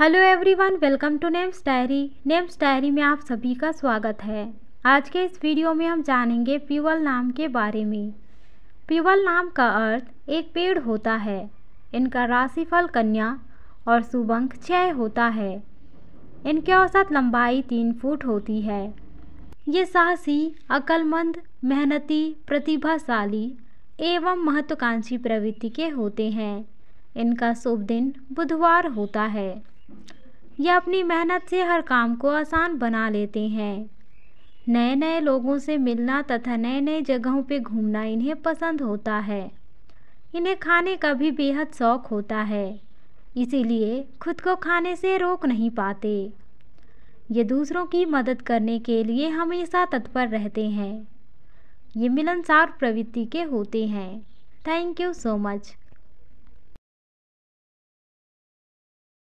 hello everyone welcome to Names Diary Names Diary में आप सभी का स्वागत है आज के इस वीडियो में हम जानेंगे पीवल नाम के बारे में पीवल नाम का अर्थ एक पेड़ होता है इनका राशिफल कन्या और सुबंक छः होता है इनके औसत लंबाई तीन फुट होती है ये साहसी अकलमंद मेहनती प्रतिभाशाली एवं महत्वाकांक्षी प्रवृत्ति के होते हैं इनका शुभ दिन बुधवार होता है या अपनी मेहनत से हर काम को आसान बना लेते हैं नए नए लोगों से मिलना तथा नए नए जगहों पर घूमना इन्हें पसंद होता है इन्हें खाने का भी बेहद शौक होता है इसीलिए खुद को खाने से रोक नहीं पाते ये दूसरों की मदद करने के लिए हमेशा तत्पर रहते हैं ये मिलनसार प्रवृत्ति के होते हैं थैंक यू सो मच